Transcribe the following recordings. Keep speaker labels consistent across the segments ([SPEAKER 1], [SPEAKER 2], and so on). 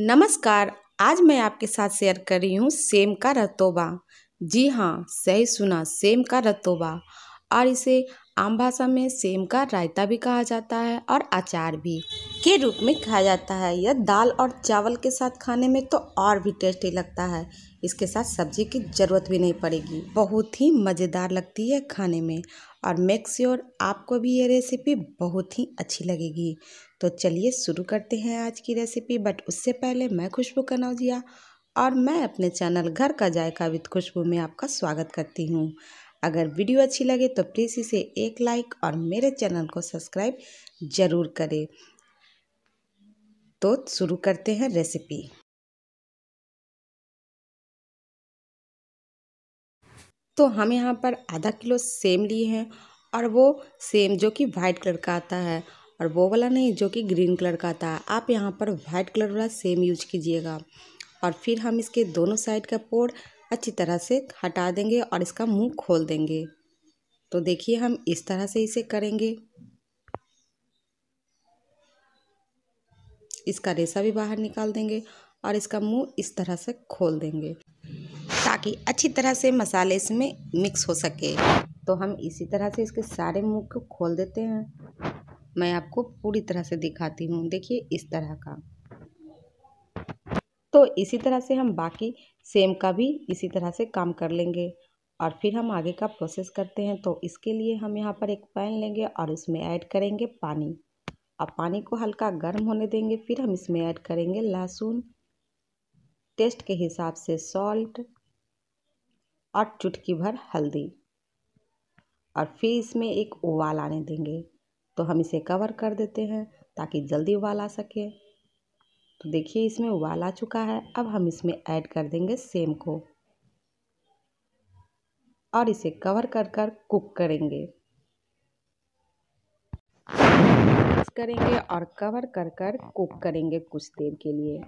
[SPEAKER 1] नमस्कार आज मैं आपके साथ शेयर कर रही हूँ सेम का रतोबा जी हाँ सही सुना सेम का रतोबा और इसे आम भाषा में सेम का रायता भी कहा जाता है और अचार भी के रूप में खाया जाता है यह दाल और चावल के साथ खाने में तो और भी टेस्टी लगता है इसके साथ सब्जी की ज़रूरत भी नहीं पड़ेगी बहुत ही मज़ेदार लगती है खाने में और मेक श्योर आपको भी ये रेसिपी बहुत ही अच्छी लगेगी तो चलिए शुरू करते हैं आज की रेसिपी बट उससे पहले मैं खुशबू कनौजिया और मैं अपने चैनल घर का जायका विद खुशबू में आपका स्वागत करती हूँ अगर वीडियो अच्छी लगे तो प्लीज़ इसे एक लाइक और मेरे चैनल को सब्सक्राइब ज़रूर करें तो शुरू करते हैं रेसिपी तो हम यहाँ पर आधा किलो सेम लिए हैं और वो सेम जो कि वाइट कलर का आता है और वो वाला नहीं जो कि ग्रीन कलर का आता है आप यहाँ पर वाइट कलर वाला सेम यूज कीजिएगा और फिर हम इसके दोनों साइड का पोड़ अच्छी तरह से हटा देंगे और इसका मुंह खोल देंगे तो देखिए हम इस तरह से इसे करेंगे इसका रेशा भी बाहर निकाल देंगे और इसका मुंह इस तरह से खोल देंगे ताकि अच्छी तरह से मसाले इसमें मिक्स हो सके तो हम इसी तरह से इसके सारे मुंह को खोल देते हैं मैं आपको पूरी तरह से दिखाती हूँ देखिए इस तरह का तो इसी तरह से हम बाकी सेम का भी इसी तरह से काम कर लेंगे और फिर हम आगे का प्रोसेस करते हैं तो इसके लिए हम यहाँ पर एक पैन लेंगे और उसमें ऐड करेंगे पानी और पानी को हल्का गर्म होने देंगे फिर हम इसमें ऐड करेंगे लहसुन टेस्ट के हिसाब से सॉल्ट और चुटकी भर हल्दी और फिर इसमें एक उबाल आने देंगे तो हम इसे कवर कर देते हैं ताकि जल्दी उबाल आ सके तो देखिए इसमें उबाल आ चुका है अब हम इसमें ऐड कर देंगे सेम को और इसे कवर कर कर कुक करेंगे करेंगे और कवर कर कर कुक करेंगे कुछ देर के लिए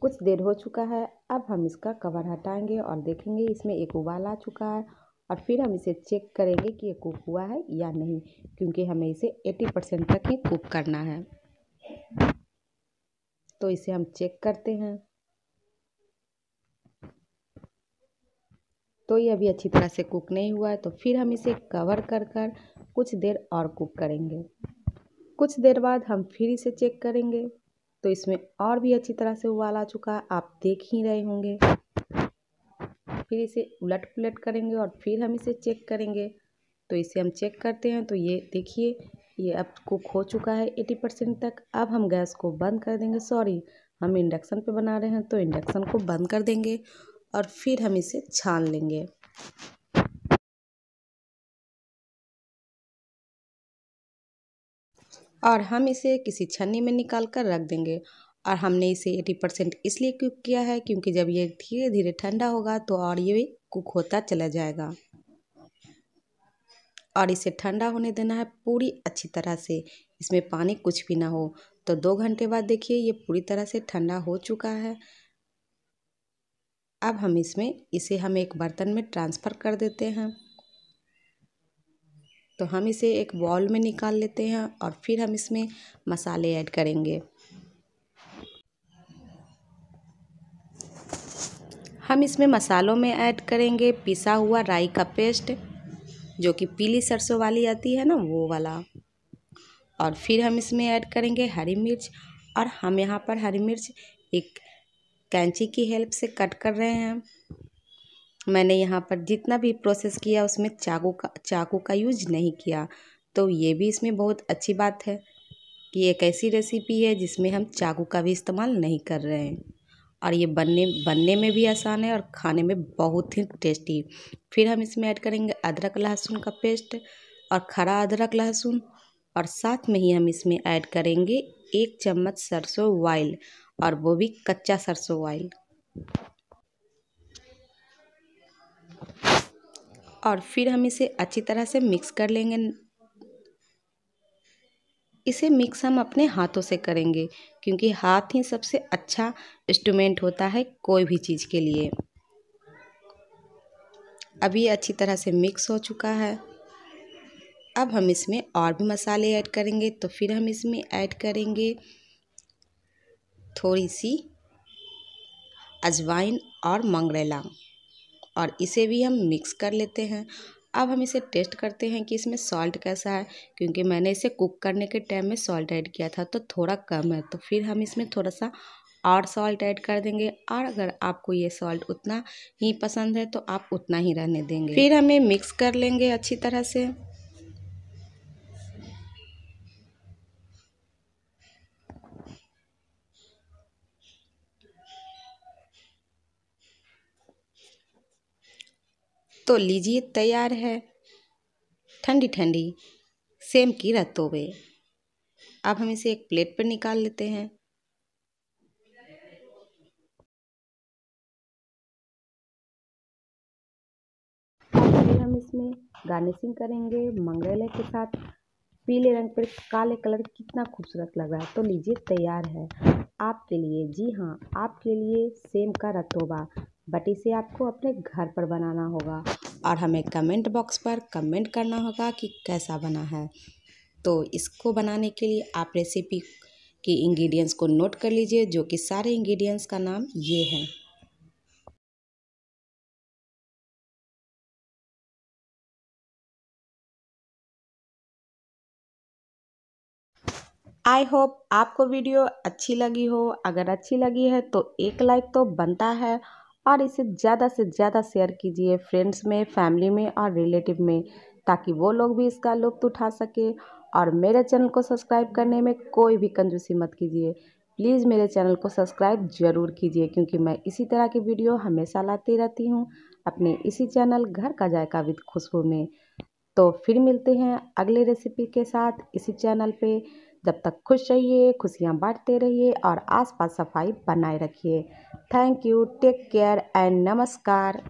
[SPEAKER 1] कुछ देर हो चुका है अब हम इसका कवर हटाएंगे और देखेंगे इसमें एक उबाल आ चुका है और फिर हम इसे चेक करेंगे कि ये कुक हुआ है या नहीं क्योंकि हमें इसे 80 परसेंट तक ही कुक करना है तो इसे हम चेक करते हैं तो ये अभी अच्छी तरह से कुक नहीं हुआ है तो फिर हम इसे कवर कर कर कुछ देर और कुक करेंगे कुछ देर बाद हम फिर इसे चेक करेंगे तो इसमें और भी अच्छी तरह से उबाल आ चुका है आप देख ही रहे होंगे फिर इसे उलट पुलट करेंगे और फिर हम इसे चेक करेंगे तो इसे हम चेक करते हैं तो ये देखिए ये कुक हो चुका है एटी परसेंट तक अब हम गैस को बंद कर देंगे सॉरी हम इंडक्शन पे बना रहे हैं तो इंडक्शन को बंद कर देंगे और फिर हम इसे छान लेंगे और हम इसे किसी छन्नी में निकाल कर रख देंगे और हमने इसे एटी परसेंट इसलिए कुक किया है क्योंकि जब ये धीरे धीरे ठंडा होगा तो और ये कुक होता चला जाएगा और इसे ठंडा होने देना है पूरी अच्छी तरह से इसमें पानी कुछ भी ना हो तो दो घंटे बाद देखिए ये पूरी तरह से ठंडा हो चुका है अब हम इसमें इसे हम एक बर्तन में ट्रांसफ़र कर देते हैं तो हम इसे एक बॉल में निकाल लेते हैं और फिर हम इसमें मसाले ऐड करेंगे हम इसमें मसालों में ऐड करेंगे पिसा हुआ राई का पेस्ट जो कि पीली सरसों वाली आती है ना वो वाला और फिर हम इसमें ऐड करेंगे हरी मिर्च और हम यहाँ पर हरी मिर्च एक कैंची की हेल्प से कट कर रहे हैं मैंने यहाँ पर जितना भी प्रोसेस किया उसमें चाकू का चाकू का यूज नहीं किया तो ये भी इसमें बहुत अच्छी बात है कि एक ऐसी रेसिपी है जिसमें हम चाकू का भी इस्तेमाल नहीं कर रहे हैं और ये बनने बनने में भी आसान है और खाने में बहुत ही टेस्टी फिर हम इसमें ऐड करेंगे अदरक लहसुन का पेस्ट और खड़ा अदरक लहसुन और साथ में ही हम इसमें ऐड करेंगे एक चम्मच सरसों वाइल और वो भी कच्चा सरसों वाइल और फिर हम इसे अच्छी तरह से मिक्स कर लेंगे इसे मिक्स हम अपने हाथों से करेंगे क्योंकि हाथ ही सबसे अच्छा इंस्ट्रूमेंट होता है कोई भी चीज़ के लिए अभी अच्छी तरह से मिक्स हो चुका है अब हम इसमें और भी मसाले ऐड करेंगे तो फिर हम इसमें ऐड करेंगे थोड़ी सी अजवाइन और मंगरेला और इसे भी हम मिक्स कर लेते हैं अब हम इसे टेस्ट करते हैं कि इसमें सॉल्ट कैसा है क्योंकि मैंने इसे कुक करने के टाइम में सॉल्ट ऐड किया था तो थोड़ा कम है तो फिर हम इसमें थोड़ा सा और सॉल्ट ऐड कर देंगे और अगर आपको ये सॉल्ट उतना ही पसंद है तो आप उतना ही रहने देंगे फिर हमें मिक्स कर लेंगे अच्छी तरह से तो लीजिए तैयार है ठंडी ठंडी सेम की रतोवे अब हम इसे एक प्लेट पर निकाल लेते हैं हम इसमें गार्निशिंग करेंगे मंगरेले के साथ पीले रंग पर काले कलर कितना खूबसूरत लग रहा है तो लीजिए तैयार है आपके लिए जी हाँ आपके लिए सेम का रतोबा बट इसे आपको अपने घर पर बनाना होगा और हमें कमेंट बॉक्स पर कमेंट करना होगा कि कैसा बना है तो इसको बनाने के लिए आप रेसिपी की इंग्रेडिएंट्स को नोट कर लीजिए जो कि सारे इंग्रेडिएंट्स का नाम ये है आई होप आपको वीडियो अच्छी लगी हो अगर अच्छी लगी है तो एक लाइक तो बनता है और इसे ज़्यादा से ज़्यादा शेयर कीजिए फ्रेंड्स में फैमिली में और रिलेटिव में ताकि वो लोग भी इसका लुत्फ़ उठा सके और मेरे चैनल को सब्सक्राइब करने में कोई भी कंजूसी मत कीजिए प्लीज़ मेरे चैनल को सब्सक्राइब ज़रूर कीजिए क्योंकि मैं इसी तरह की वीडियो हमेशा लाती रहती हूँ अपने इसी चैनल घर का जायका विद खुशबू में तो फिर मिलते हैं अगले रेसिपी के साथ इसी चैनल पे जब तक खुश रहिए खुशियाँ बांटते रहिए और आसपास सफाई बनाए रखिए thank you take care and नमस्कार